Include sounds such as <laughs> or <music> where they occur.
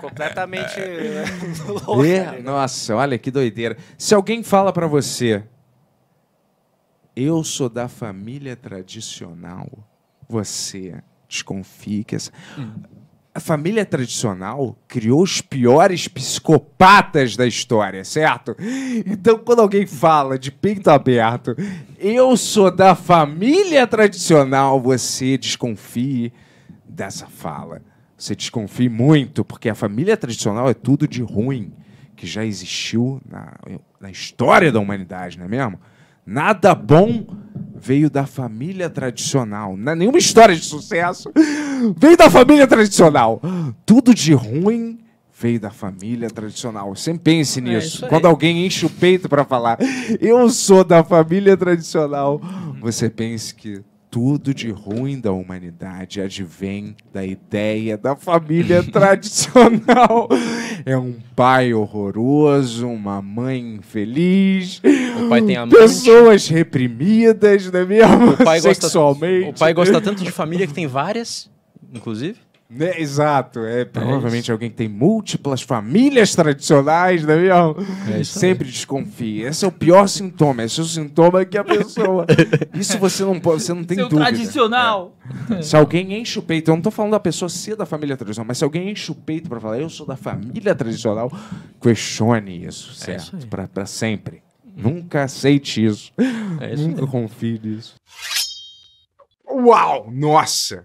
completamente <laughs> louca. Né? nossa, olha que doideira. Se alguém fala para você, eu sou da família tradicional, você desconfie que essa... Hum. A família tradicional criou os piores psicopatas da história, certo? Então, quando alguém fala de peito aberto, eu sou da família tradicional, você desconfie dessa fala. Você desconfie muito, porque a família tradicional é tudo de ruim que já existiu na, na história da humanidade, não é mesmo? Nada bom veio da família tradicional. Não é nenhuma história de sucesso veio da família tradicional. Tudo de ruim veio da família tradicional. Sempre pense é nisso. É Quando alguém enche o peito para falar, eu sou da família tradicional, você pense que tudo de ruim da humanidade advém da ideia da família <laughs> tradicional. É um pai horroroso, uma mãe infeliz. O pai tem amante. Pessoas reprimidas, é né? mesmo? O pai sexualmente. Gosta, o pai gosta tanto de família que tem várias, inclusive. Né? Exato, é provavelmente alguém que tem múltiplas famílias tradicionais, né, meu? É, é Sempre aí. desconfie. Esse é o pior sintoma, esse é o sintoma que a pessoa. <laughs> Isso você não pode, você não tem Seu dúvida. tradicional. É. Se alguém enche o peito, eu não estou falando da pessoa ser da família tradicional, mas se alguém enche o peito para falar eu sou da família tradicional, questione isso, é certo? É para sempre. Nunca aceite isso. É isso Nunca confie nisso. Uau! Nossa!